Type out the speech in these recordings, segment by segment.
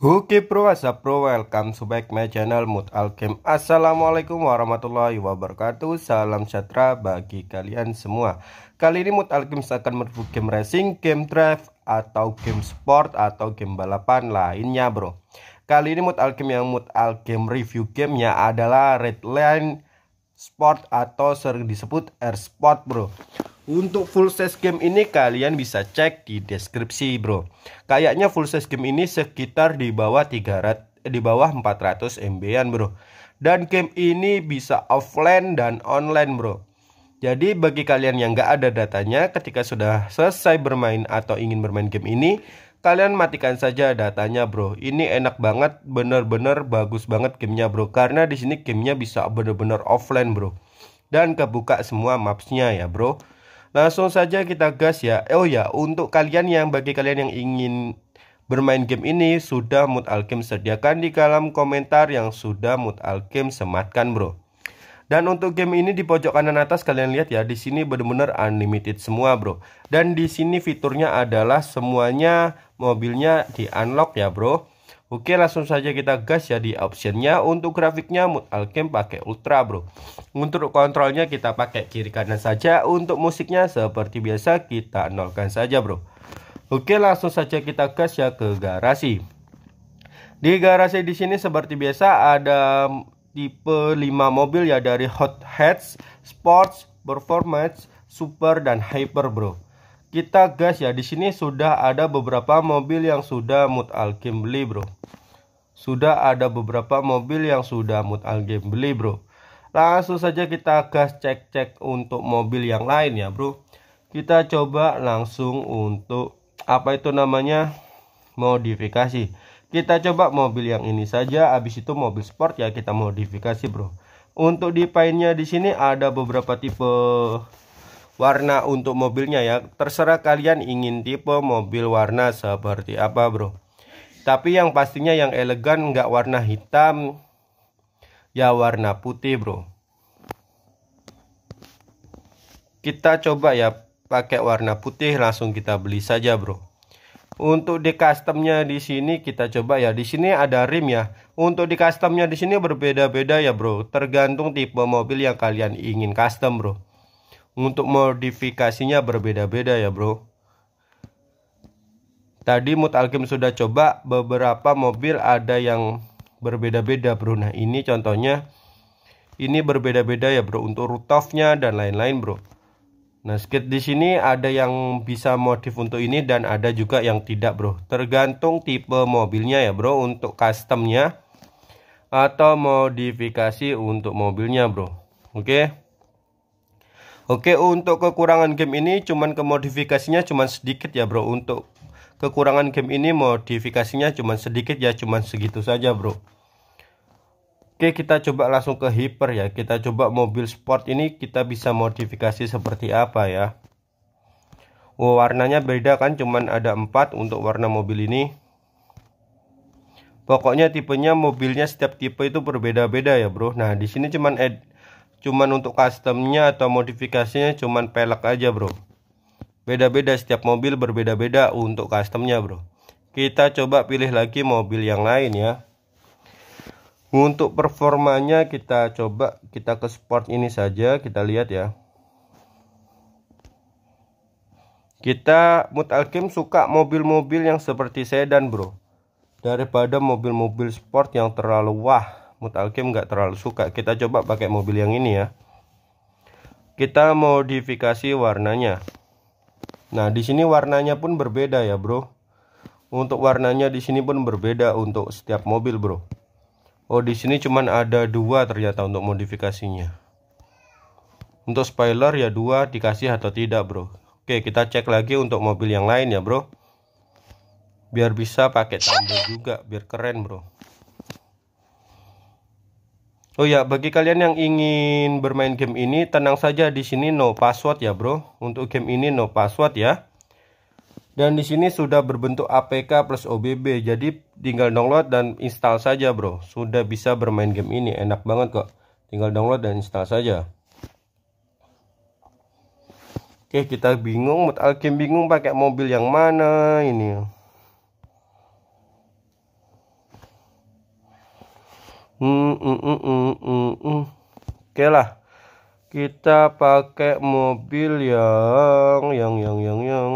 Oke bro, assalamualaikum, bro, welcome to back my channel Mood Alkem Assalamualaikum warahmatullahi wabarakatuh Salam sejahtera bagi kalian semua Kali ini Mood Alkem akan mereview game racing, game drive, atau game sport, atau game balapan lainnya bro Kali ini Mood Alkem yang Mood Alkem review gamenya adalah Redline Sport atau sering disebut Air Sport bro untuk full size game ini kalian bisa cek di deskripsi bro. Kayaknya full size game ini sekitar di bawah 300 di bawah 400 MB-an bro. Dan game ini bisa offline dan online bro. Jadi bagi kalian yang nggak ada datanya ketika sudah selesai bermain atau ingin bermain game ini kalian matikan saja datanya bro ini enak banget bener-bener bagus banget gamenya bro karena di sini gamenya bisa bener-bener offline bro dan kebuka semua mapsnya ya bro Langsung saja kita gas ya. oh ya, untuk kalian yang bagi kalian yang ingin bermain game ini sudah Mood alkim sediakan di kolom komentar yang sudah Mood alkim sematkan, Bro. Dan untuk game ini di pojok kanan atas kalian lihat ya, di sini benar-benar unlimited semua, Bro. Dan di sini fiturnya adalah semuanya mobilnya di unlock ya, Bro. Oke langsung saja kita gas ya di optionnya Untuk grafiknya mood alkem pakai ultra bro Untuk kontrolnya kita pakai kiri kanan saja Untuk musiknya seperti biasa kita nolkan saja bro Oke langsung saja kita gas ya ke garasi Di garasi di sini seperti biasa ada tipe 5 mobil ya Dari Hot Hatch, Sports, Performance, Super, dan Hyper bro kita gas ya. Di sini sudah ada beberapa mobil yang sudah game beli, Bro. Sudah ada beberapa mobil yang sudah game beli, Bro. Langsung saja kita gas cek-cek untuk mobil yang lain ya, Bro. Kita coba langsung untuk apa itu namanya? modifikasi. Kita coba mobil yang ini saja, habis itu mobil sport ya kita modifikasi, Bro. Untuk di paintnya di sini ada beberapa tipe warna untuk mobilnya ya terserah kalian ingin tipe mobil warna seperti apa bro tapi yang pastinya yang elegan nggak warna hitam ya warna putih bro kita coba ya pakai warna putih langsung kita beli saja bro untuk di customnya di sini kita coba ya di sini ada rim ya untuk di customnya di sini berbeda-beda ya bro tergantung tipe mobil yang kalian ingin custom bro untuk modifikasinya berbeda-beda ya bro tadi alkim sudah coba beberapa mobil ada yang berbeda-beda bro nah ini contohnya ini berbeda-beda ya bro untuk rutofnya dan lain-lain bro nah skit di sini ada yang bisa modif untuk ini dan ada juga yang tidak bro tergantung tipe mobilnya ya bro untuk customnya atau modifikasi untuk mobilnya bro oke okay? Oke untuk kekurangan game ini cuman kemodifikasinya cuman sedikit ya bro untuk kekurangan game ini modifikasinya cuman sedikit ya cuman segitu saja bro Oke kita coba langsung ke hyper ya kita coba mobil sport ini kita bisa modifikasi seperti apa ya oh, warnanya beda kan cuman ada empat untuk warna mobil ini Pokoknya tipenya mobilnya setiap tipe itu berbeda-beda ya bro Nah di sini cuman cuman untuk customnya atau modifikasinya cuman pelek aja bro beda-beda setiap mobil berbeda-beda untuk customnya bro kita coba pilih lagi mobil yang lain ya untuk performanya kita coba kita ke sport ini saja kita lihat ya kita mutalkim suka mobil-mobil yang seperti sedan bro daripada mobil-mobil sport yang terlalu wah Mutalkim nggak terlalu suka kita coba pakai mobil yang ini ya kita modifikasi warnanya nah di sini warnanya pun berbeda ya bro untuk warnanya di sini pun berbeda untuk setiap mobil bro oh di sini cuman ada dua ternyata untuk modifikasinya untuk spoiler ya dua dikasih atau tidak bro oke kita cek lagi untuk mobil yang lain ya bro biar bisa pakai tambah juga biar keren bro Oh ya, bagi kalian yang ingin bermain game ini, tenang saja di sini no password ya, Bro. Untuk game ini no password ya. Dan di sini sudah berbentuk APK plus OBB, jadi tinggal download dan install saja, Bro. Sudah bisa bermain game ini, enak banget kok. Tinggal download dan install saja. Oke, kita bingung, game bingung pakai mobil yang mana ini. Hmm, hmm, hmm, hmm, hmm, Oke lah. Kita pakai mobil yang yang yang yang yang.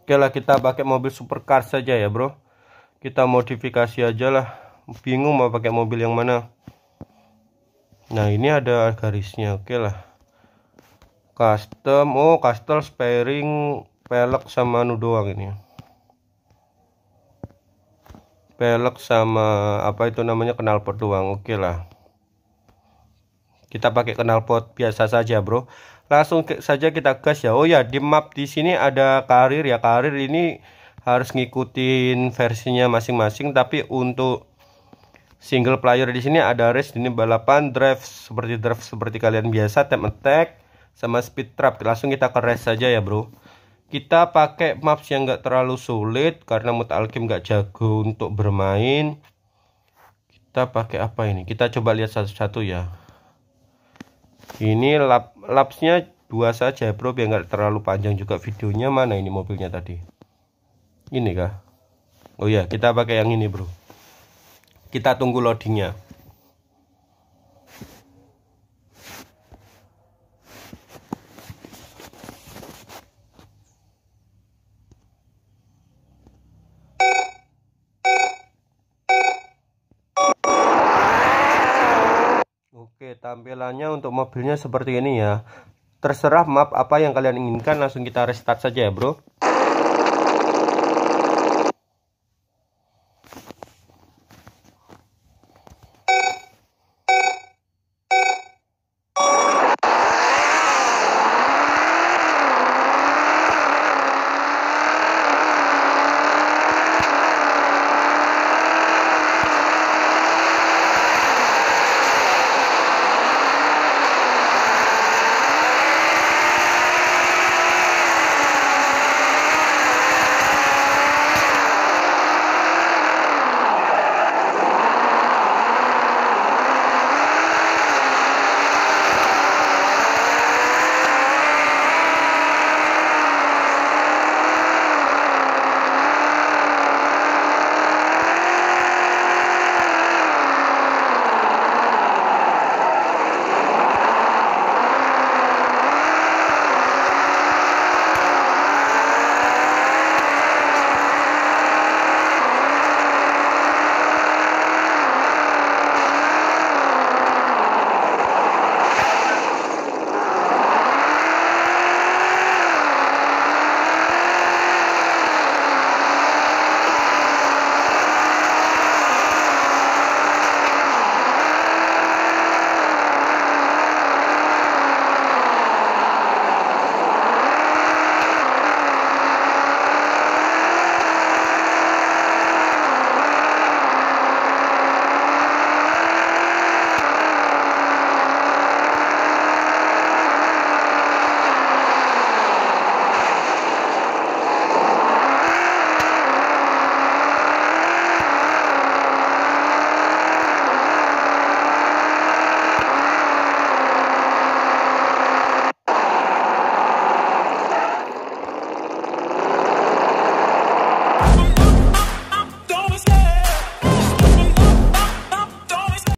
Oke lah kita pakai mobil supercar saja ya, Bro. Kita modifikasi aja lah. Bingung mau pakai mobil yang mana. Nah, ini ada garisnya. Oke lah. Custom, oh, custom sparing pelek sama nu doang ini pelek sama apa itu namanya knalpot doang oke okay lah kita pakai knalpot biasa saja bro langsung ke, saja kita gas ya oh ya di map di sini ada karir ya karir ini harus ngikutin versinya masing-masing tapi untuk single player di sini ada race ini balapan drive seperti drive seperti kalian biasa tap attack sama speed trap langsung kita ke race saja ya bro kita pakai maps yang nggak terlalu sulit karena mutalkim nggak jago untuk bermain kita pakai apa ini kita coba lihat satu-satu ya ini lap lapsnya dua saja bro biar nggak terlalu panjang juga videonya mana ini mobilnya tadi ini kah Oh ya kita pakai yang ini bro kita tunggu loadingnya Oke, tampilannya untuk mobilnya seperti ini ya. Terserah map apa yang kalian inginkan, langsung kita restart saja ya, bro.